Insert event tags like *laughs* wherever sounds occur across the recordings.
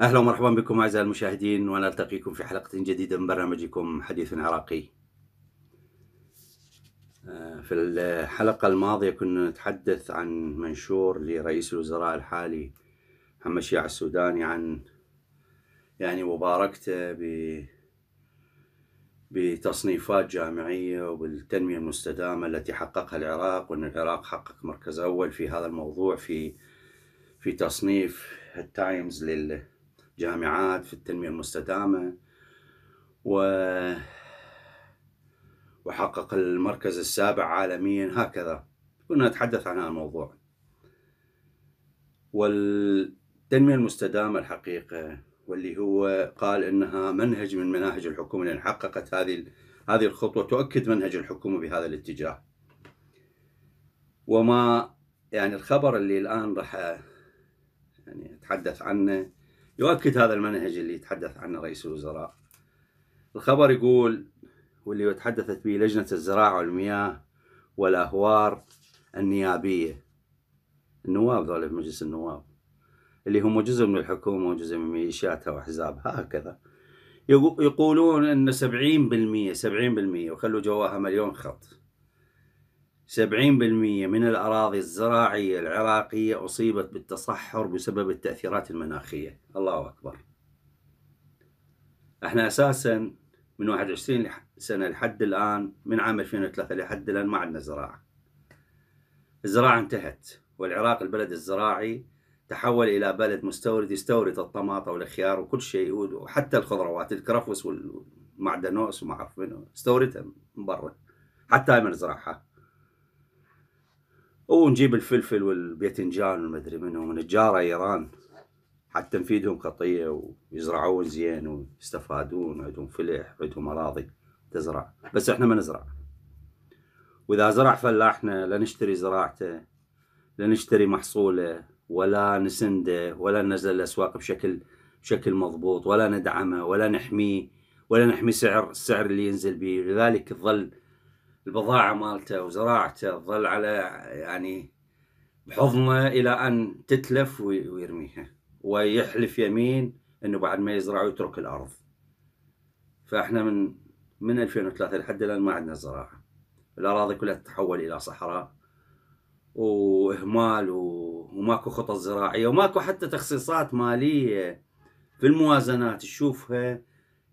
اهلا ومرحبا بكم اعزائي المشاهدين ونلتقيكم في حلقه جديده من برنامجكم حديث عراقي. آه، في الحلقه الماضيه كنا نتحدث عن منشور لرئيس الوزراء الحالي محمد شيع السوداني عن يعني مباركته ب بتصنيفات جامعيه وبالتنميه المستدامه التي حققها العراق وان العراق حقق مركز اول في هذا الموضوع في في تصنيف التايمز لل جامعات في التنمية المستدامة و وحقق المركز السابع عالميا هكذا كنا نتحدث عن هذا الموضوع والتنمية المستدامة الحقيقة واللي هو قال انها منهج من مناهج الحكومة لان حققت هذه هذه الخطوة تؤكد منهج الحكومة بهذا الاتجاه وما يعني الخبر اللي الان راح يعني اتحدث عنه يؤكد هذا المنهج اللي يتحدث عنه رئيس الوزراء الخبر يقول واللي تحدثت به لجنة الزراعة والمياه والأهوار النيابية النواب ذول في مجلس النواب اللي هم جزء من الحكومة وجزء من ميليشياتها وأحزابها هكذا يقولون أن 70% 70% وخلوا جواها مليون خط 70% من الأراضي الزراعية العراقية أصيبت بالتصحر بسبب التأثيرات المناخية الله أكبر احنا أساسا من 21 سنة لحد الآن من عام 2003 لحد الآن ما عندنا زراعة الزراعة انتهت والعراق البلد الزراعي تحول إلى بلد مستورد يستورد الطماطة والخيار وكل شيء وحتى الخضروات الكرفس والمعدنوس وما أعرف منه استوردها من برا حتى من ما نزرعها ونجيب الفلفل والباذنجان والمدري منو من الجارة إيران حتى نفيدهم قطيع ويزرعون زين ويستفادون عندهم فلح عندهم أراضي تزرع بس احنا ما نزرع وإذا زرع فلاحنا لا نشتري زراعته لا نشتري محصوله ولا نسنده ولا ننزل الأسواق بشكل بشكل مضبوط ولا ندعمه ولا نحميه ولا نحمي سعر السعر اللي ينزل به لذلك تظل البضاعة مالته وزراعته تظل على يعني بحضنه إلى أن تتلف ويرميها ويحلف يمين أنه بعد ما يزرع ويترك الأرض فإحنا من من 2003 لحد الآن ما عندنا زراعة الأراضي كلها تتحول إلى صحراء وإهمال وماكو خطط زراعية وماكو حتى تخصيصات مالية في الموازنات تشوفها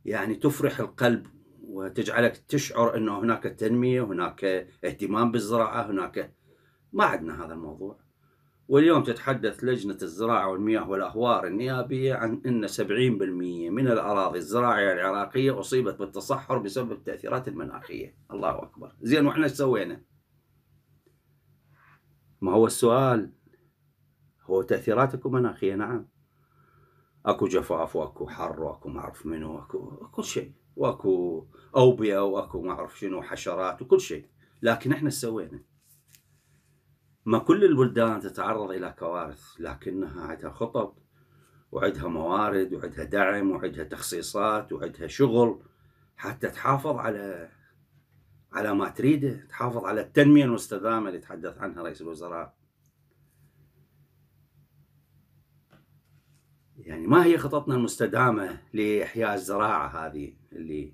يعني تفرح القلب وتجعلك تشعر انه هناك تنميه هناك اهتمام بالزراعه هناك ما عندنا هذا الموضوع واليوم تتحدث لجنة الزراعة والمياه والأهوار النيابية عن أن 70% من الأراضي الزراعية العراقية أصيبت بالتصحر بسبب التأثيرات المناخية الله أكبر زين وإحنا ايش سوينا ما هو السؤال هو تأثيراتكم مناخية نعم أكو جفاف وأكو حر وأكو ما اعرف منو وأكو كل شيء واكو اوبئه واكو ما اعرف شنو حشرات وكل شيء لكن احنا سوينا ما كل البلدان تتعرض الى كوارث لكنها عندها خطط وعندها موارد وعندها دعم وعندها تخصيصات وعندها شغل حتى تحافظ على على ما تريده تحافظ على التنمية المستدامة اللي تحدث عنها رئيس الوزراء يعني ما هي خططنا المستدامة لإحياء الزراعة هذه اللي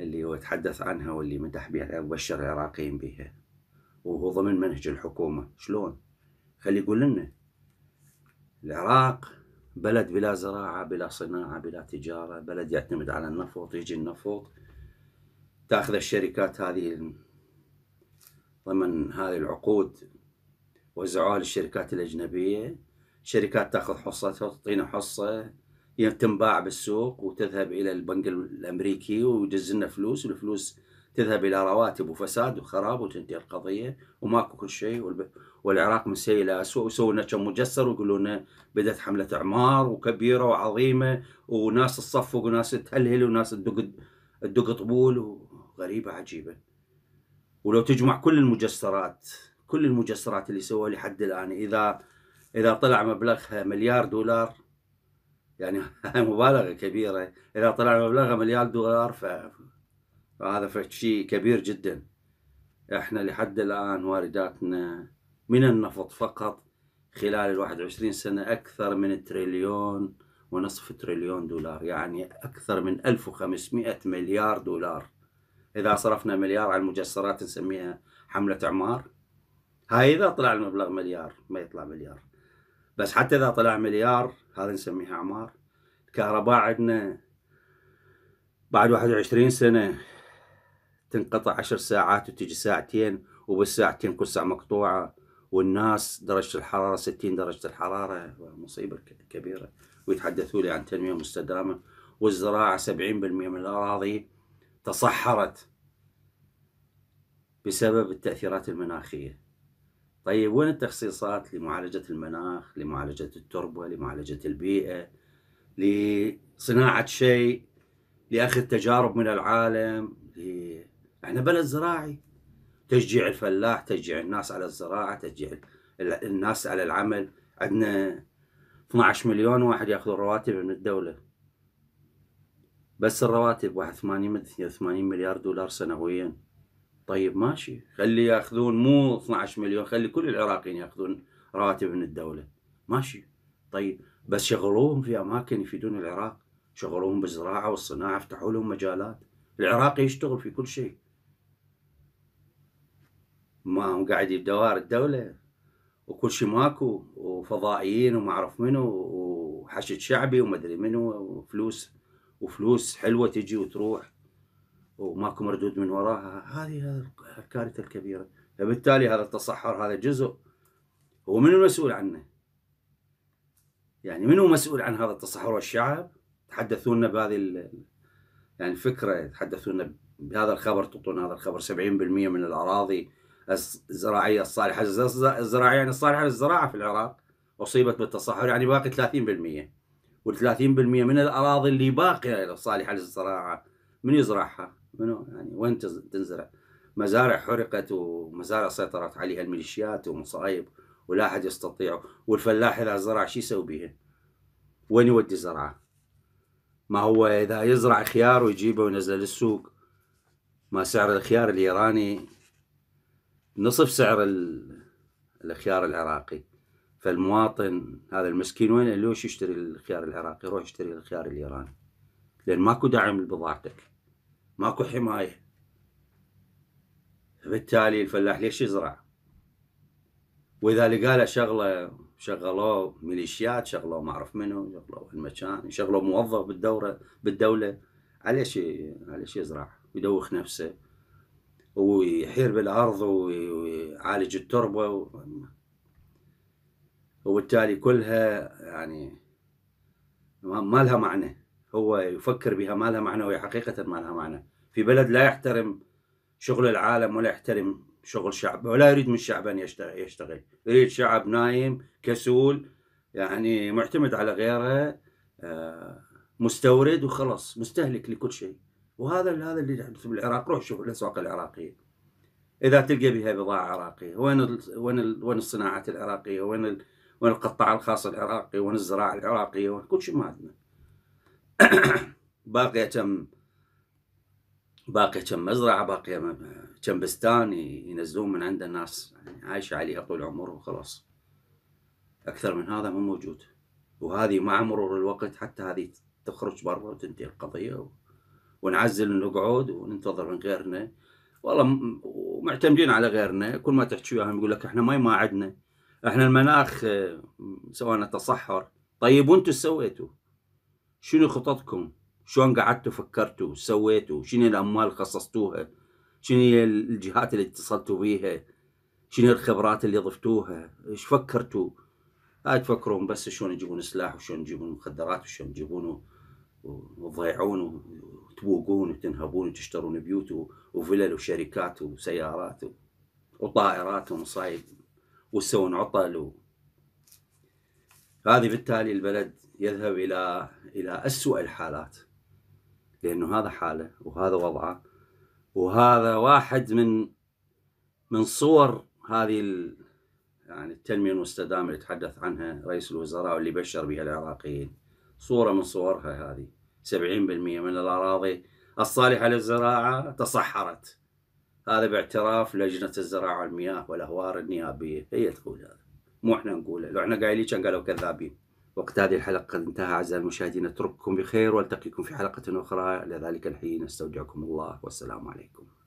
اللي هو تحدث عنها واللي مدح بها وبشر العراقيين بها وهو ضمن منهج الحكومة شلون خلي يقول لنا العراق بلد بلا زراعة بلا صناعة بلا تجارة بلد يعتمد على النفط يجي النفط تأخذ الشركات هذه ضمن هذه العقود وزعوها للشركات الأجنبية شركات تأخذ حصتها تعطينا حصة تنباع بالسوق وتذهب الى البنك الامريكي ويجز لنا فلوس والفلوس تذهب الى رواتب وفساد وخراب وتنتهي القضيه وماكو كل شيء والعراق من سيء الى اسوء ويسووا لنا كم مجسر ويقولوا لنا بدات حمله اعمار وكبيره وعظيمه وناس تصفق وناس تهلهل وناس تدق تدق طبول وغريبه عجيبه ولو تجمع كل المجسرات كل المجسرات اللي سووها لحد الان اذا اذا طلع مبلغها مليار دولار يعني هاي *laughs* مبالغه كبيره اذا طلع مبلغها مليار دولار فهذا فشيء كبير جدا احنا لحد الان وارداتنا من النفط فقط خلال ال 21 سنة أكثر من تريليون ونصف تريليون دولار يعني أكثر من 1500 مليار دولار إذا صرفنا مليار على المجسرات نسميها حملة إعمار هاي إذا طلع المبلغ مليار ما يطلع مليار بس حتى اذا طلع مليار هذا نسميها اعمار الكهرباء عندنا بعد 21 سنه تنقطع عشر ساعات وتجي ساعتين وبالساعتين كل ساعه مقطوعه والناس درجه الحراره 60 درجه الحراره مصيبه كبيره ويتحدثوا لي عن تنميه مستدامه والزراعه 70% من الاراضي تصحرت بسبب التاثيرات المناخيه طيب وين التخصيصات لمعالجة المناخ لمعالجة التربة لمعالجة البيئة لصناعة شيء لأخذ تجارب من العالم ل... احنا يعني بلد زراعي تشجيع الفلاح تشجيع الناس على الزراعة تشجيع الناس على العمل عندنا 12 مليون واحد ياخذ رواتب من الدولة بس الرواتب واحد 80 مليار دولار سنويا طيب ماشي خلي ياخذون مو 12 مليون خلي كل العراقيين ياخذون راتب من الدوله ماشي طيب بس شغلوهم في اماكن يفيدون العراق شغلوهم بالزراعه والصناعه افتحوا لهم مجالات العراقي يشتغل في كل شيء ما هم قاعد بدوار الدوله وكل شيء ماكو وفضائيين وما اعرف منو وحشد شعبي وما ادري منو وفلوس وفلوس حلوه تجي وتروح وماكو مردود من وراها هذه الكارثه الكبيره فبالتالي هذا التصحر هذا جزء هو من المسؤول عنه يعني من هو مسؤول عن هذا التصحر والشعب تحدثوا لنا بهذه يعني الفكره تحدثوا لنا بهذا الخبر تعطونا هذا الخبر 70% من الاراضي الزراعيه الصالحه الزراعيه يعني الصالحه للزراعه في العراق اصيبت بالتصحر يعني باقي 30% وال 30% من الاراضي اللي باقيه صالحه للزراعه من يزرعها؟ منو يعني وين تنزرع؟ مزارع حرقت ومزارع سيطرت عليها الميليشيات ومصايب ولا احد يستطيع والفلاح اذا زرع شو يسوي بها؟ وين يودي زرعه؟ ما هو اذا يزرع خيار ويجيبه وينزله للسوق ما سعر الخيار الايراني نصف سعر الخيار العراقي فالمواطن هذا المسكين وين ليش يشتري الخيار العراقي؟ روح يشتري الخيار الايراني لان ماكو داعم لبضاعتك ماكو حماية فبالتالي الفلاح ليش يزرع واذا لقى له شغله شغلوه ميليشيات شغلوه ما اعرف منو شغلوه المكان شغلوه موظف بالدوره بالدوله عليش شيء يزرع ويدوخ نفسه ويحير بالارض ويعالج التربه و... وبالتالي كلها يعني ما لها معنى هو يفكر بها ما لها معنى وهي حقيقة ما لها معنى في بلد لا يحترم شغل العالم ولا يحترم شغل شعبه ولا يريد من الشعب أن يشتغل يريد شعب نايم كسول يعني معتمد على غيره آه، مستورد وخلاص مستهلك لكل شيء وهذا هذا اللي يحدث بالعراق روح شوف الاسواق العراقيه اذا تلقى بها بضاعه عراقيه وين الـ وين الـ وين الصناعات العراقيه وين وين القطاع الخاص العراقي وين الزراعه العراقيه وين كل شيء ما عندنا *coughs* باقية كم باقية كم مزرعة باقية كم بستان ينزلون من عند الناس يعني عايشة عليه طول عمره وخلاص أكثر من هذا مو موجود وهذه مع مرور الوقت حتى هذه تخرج برا وتنتهي القضية و... ونعزل ونقعد وننتظر من غيرنا والله ومعتمدين على غيرنا كل ما تحكي وياهم يقول لك احنا ماي ما عندنا احنا المناخ سوينا تصحر طيب وانتم سويتوا شنو خططكم شلون قعدتوا فكرتوا سويتوا شنو الاموال خصصتوها شنو الجهات اللي اتصلتوا بيها شنو الخبرات اللي ضفتوها ايش فكرتوا هاي تفكرون بس شلون يجيبون سلاح وشلون يجيبون مخدرات وشلون يجيبون وتضيعون وتبوقون وتنهبون وتشترون بيوت وفلل وشركات وسيارات وطائرات ومصايب وتسوون عطل و... هذه بالتالي البلد يذهب إلى إلى اسوء الحالات لأنه هذا حاله وهذا وضعه وهذا واحد من من صور هذه يعني التنمية المستدامة اللي تحدث عنها رئيس الوزراء واللي بشر بها العراقيين صورة من صورها هذه 70% من الأراضي الصالحة للزراعة تصحرت هذا باعتراف لجنة الزراعة والمياه والأهوار النيابية هي تقول هذا مو احنا نقوله لو احنا قايلين كان قالوا كذابين وقت هذه الحلقة قد انتهى أعزائي المشاهدين أترككم بخير وألتقيكم في حلقة أخرى لذلك الحين أستودعكم الله والسلام عليكم